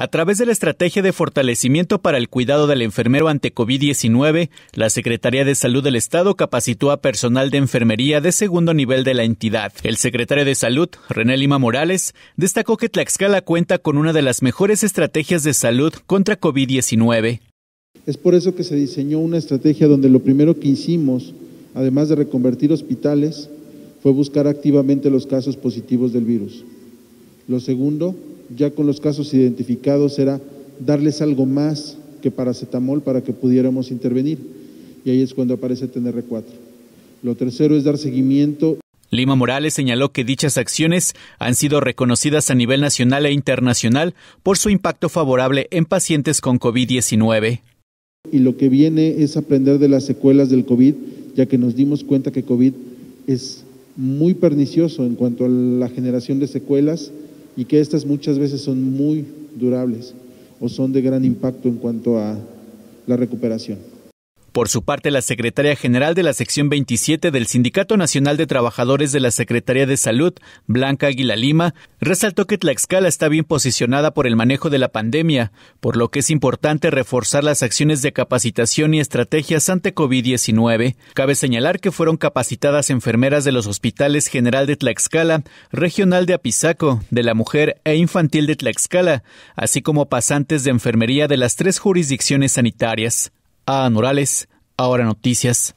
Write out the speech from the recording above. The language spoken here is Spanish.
A través de la Estrategia de Fortalecimiento para el Cuidado del Enfermero ante COVID-19, la Secretaría de Salud del Estado capacitó a personal de enfermería de segundo nivel de la entidad. El secretario de Salud, René Lima Morales, destacó que Tlaxcala cuenta con una de las mejores estrategias de salud contra COVID-19. Es por eso que se diseñó una estrategia donde lo primero que hicimos, además de reconvertir hospitales, fue buscar activamente los casos positivos del virus. Lo segundo, ya con los casos identificados era darles algo más que paracetamol para que pudiéramos intervenir. Y ahí es cuando aparece TNR4. Lo tercero es dar seguimiento. Lima Morales señaló que dichas acciones han sido reconocidas a nivel nacional e internacional por su impacto favorable en pacientes con COVID-19. Y lo que viene es aprender de las secuelas del COVID, ya que nos dimos cuenta que COVID es muy pernicioso en cuanto a la generación de secuelas, y que estas muchas veces son muy durables o son de gran impacto en cuanto a la recuperación. Por su parte, la secretaria general de la sección 27 del Sindicato Nacional de Trabajadores de la Secretaría de Salud, Blanca Aguila Lima, resaltó que Tlaxcala está bien posicionada por el manejo de la pandemia, por lo que es importante reforzar las acciones de capacitación y estrategias ante COVID-19. Cabe señalar que fueron capacitadas enfermeras de los hospitales General de Tlaxcala, Regional de Apizaco, de la Mujer e Infantil de Tlaxcala, así como pasantes de enfermería de las tres jurisdicciones sanitarias. A Morales, Ahora Noticias,